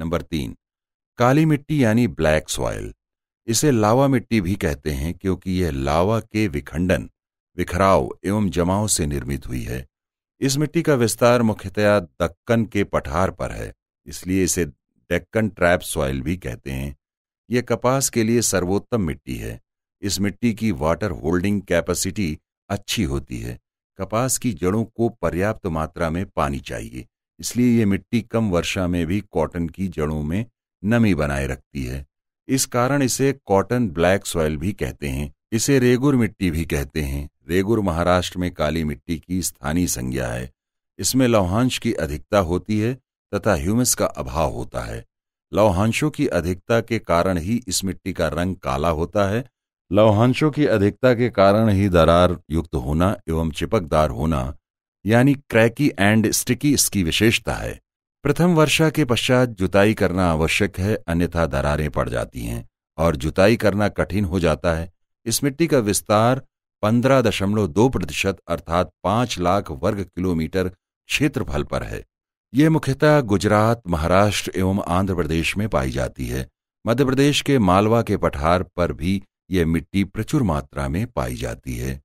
number तीन काली मिट्टी यानी ब्लैक सॉयल इसे लावा मिट्टी भी कहते हैं क्योंकि यह लावा के विखंडन विखराव एवं जमाव से निर्मित हुई है इस मिट्टी का विस्तार मुख्यतया दक्कन के पठार पर है इसलिए इसे डेक्कन ट्रैप सॉइल भी कहते हैं यह कपास के लिए सर्वोत्तम मिट्टी है इस मिट्टी की वाटर होल्डिंग कैपेसिटी अच्छी होती है कपास की जड़ों को पर्याप्त मात्रा में पानी चाहिए इसलिए ये मिट्टी कम वर्षा में भी कॉटन की जड़ों में नमी बनाए रखती है इस कारण इसे कॉटन ब्लैक सॉयल भी कहते हैं इसे रेगुर मिट्टी भी कहते हैं रेगुर महाराष्ट्र में काली मिट्टी की स्थानीय संज्ञा है इसमें लौहांश की अधिकता होती है तथा ह्यूमस का अभाव होता है लौहांशों की अधिकता के कारण ही इस मिट्टी का रंग काला होता है लौहांशों की अधिकता के कारण ही दरार युक्त होना एवं चिपकदार होना यानी क्रैकी एंड स्टिकी इसकी विशेषता है प्रथम वर्षा के पश्चात जुताई करना आवश्यक है अन्यथा दरारें पड़ जाती हैं और जुताई करना कठिन हो जाता है इस मिट्टी का विस्तार पंद्रह दशमलव दो प्रतिशत अर्थात पांच लाख वर्ग किलोमीटर क्षेत्रफल पर है ये मुख्यतः गुजरात महाराष्ट्र एवं आंध्र प्रदेश में पाई जाती है मध्य प्रदेश के मालवा के पठार पर भी ये मिट्टी प्रचुर मात्रा में पाई जाती है